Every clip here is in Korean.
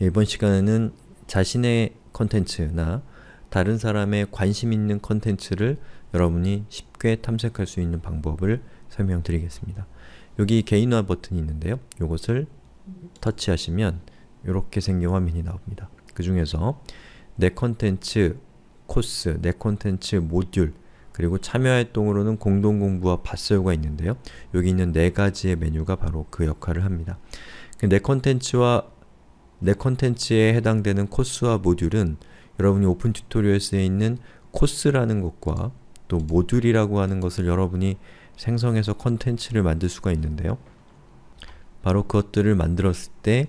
예, 이번 시간에는 자신의 컨텐츠나 다른 사람의 관심 있는 컨텐츠를 여러분이 쉽게 탐색할 수 있는 방법을 설명드리겠습니다. 여기 개인화 버튼이 있는데요. 이것을 터치하시면 이렇게 생긴 화면이 나옵니다. 그 중에서 내 컨텐츠 코스, 내 컨텐츠 모듈, 그리고 참여 활동으로는 공동공부와 밭설우가 있는데요. 여기 있는 네 가지의 메뉴가 바로 그 역할을 합니다. 그 내 컨텐츠와 내 컨텐츠에 해당되는 코스와 모듈은 여러분이 오픈 튜토리얼에 스 있는 코스라는 것과 또 모듈이라고 하는 것을 여러분이 생성해서 컨텐츠를 만들 수가 있는데요. 바로 그것들을 만들었을 때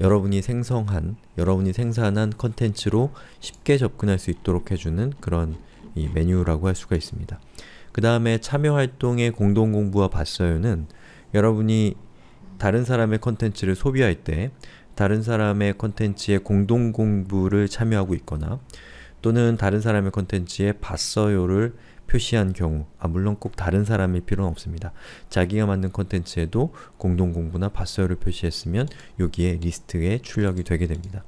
여러분이 생성한, 여러분이 생산한 컨텐츠로 쉽게 접근할 수 있도록 해주는 그런 이 메뉴라고 할 수가 있습니다. 그 다음에 참여활동의 공동공부와 봤어요는 여러분이 다른 사람의 컨텐츠를 소비할 때 다른 사람의 컨텐츠에 공동 공부를 참여하고 있거나 또는 다른 사람의 컨텐츠에 봤어요를 표시한 경우 아 물론 꼭 다른 사람일 필요는 없습니다. 자기가 만든 컨텐츠에도 공동 공부나 봤어요를 표시했으면 여기에 리스트에 출력이 되게 됩니다.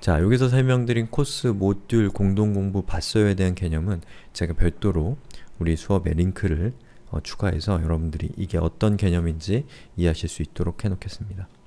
자, 여기서 설명드린 코스 모듈 공동공부 봤어요에 대한 개념은 제가 별도로 우리 수업에 링크를 어, 추가해서 여러분들이 이게 어떤 개념인지 이해하실 수 있도록 해놓겠습니다.